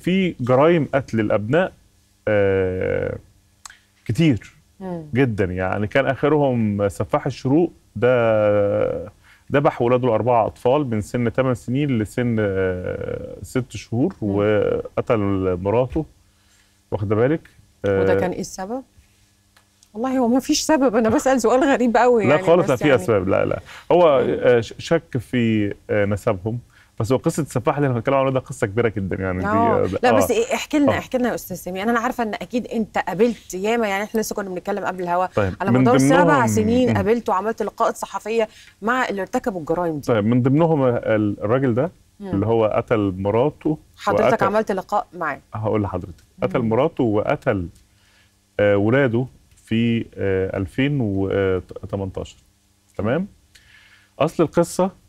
في جرائم قتل الابناء آه، كتير جدا يعني كان اخرهم سفاح الشروق ده ذبح ولاده الاربعه اطفال من سن 8 سنين لسن 6 آه، شهور وقتل مراته واخده بالك آه، وده كان ايه السبب؟ والله هو ما فيش سبب انا بسال سؤال غريب قوي لا يعني خالص لا في يعني اسباب لا لا هو شك في نسبهم بس هو قصه السفاح اللي هنتكلم عنه عنها ده قصه كبيره جدا يعني دي دي آه. لا آه، بس آه. إيه احكي لنا احكي لنا يا استاذ سامي انا عارفه ان اكيد انت قابلت ياما يعني احنا لسه كنا بنتكلم قبل الهواء طيب. على مدار سبع سنين قابلت وعملت لقاءات صحفيه مع اللي ارتكبوا الجرائم دي طيب من ضمنهم الراجل ده مم. اللي هو قتل مراته حضرتك وقتل... عملت لقاء معاه هقول لحضرتك قتل مراته وقتل ولاده في 2018 تمام اصل القصه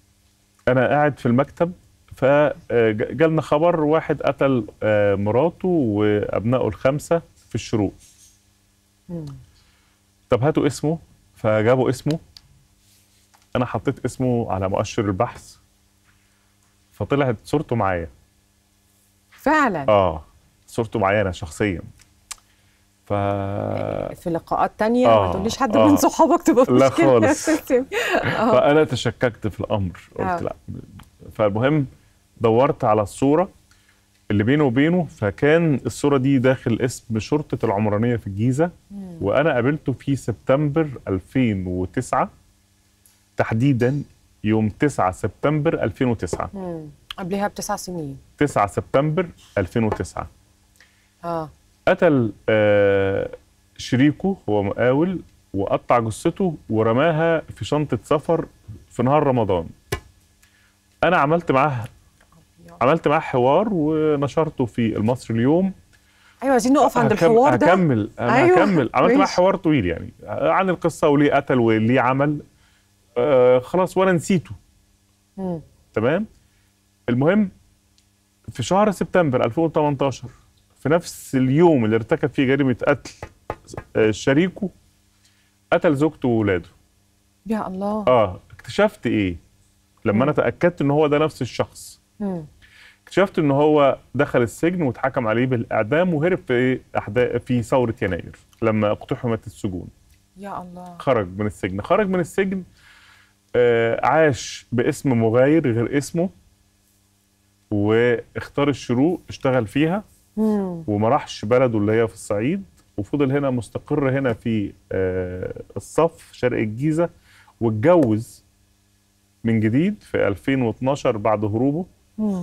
انا قاعد في المكتب فجالنا خبر واحد قتل آه، مراته وابنائه الخمسه في الشروق طب هاتوا اسمه فجابوا اسمه انا حطيت اسمه على مؤشر البحث فطلعت صورته معايا فعلا اه صورته معايا انا شخصيا ف في لقاءات تانية آه ما تقوليش حد آه من صحابك تبقى لا خالص آه. فانا تشككت في الامر قلت آه. لا فالمهم دورت على الصوره اللي بينه وبينه فكان الصوره دي داخل اسم شرطه العمرانيه في الجيزه م. وانا قابلته في سبتمبر 2009 تحديدا يوم 9 سبتمبر 2009 قبلها بتسع سنين 9 سبتمبر 2009 اه قتل آه، شريكه هو مقاول وقطع جثته ورماها في شنطه سفر في نهار رمضان انا عملت معاه عملت معاه حوار ونشرته في المصري اليوم ايوه عايزين نقف عند الحوار ده هكمل انا أيوة. هكمل عملت معاه حوار طويل يعني عن القصه وليه قتل وليه عمل آه خلاص وانا نسيته مم. تمام المهم في شهر سبتمبر 2018 في نفس اليوم اللي ارتكب فيه جريمه قتل آه، شريكه قتل زوجته واولاده يا الله اه اكتشفت ايه لما انا تاكدت ان هو ده نفس الشخص مم. اكتشفت ان هو دخل السجن واتحكم عليه بالاعدام وهرب في إيه؟ احداث في ثوره يناير لما اقتحمت السجون يا الله خرج من السجن خرج من السجن آه عاش باسم مغاير غير اسمه واختار الشروق اشتغل فيها وما راحش بلده اللي هي في الصعيد وفضل هنا مستقر هنا في آه، الصف شرق الجيزه واتجوز من جديد في 2012 بعد هروبه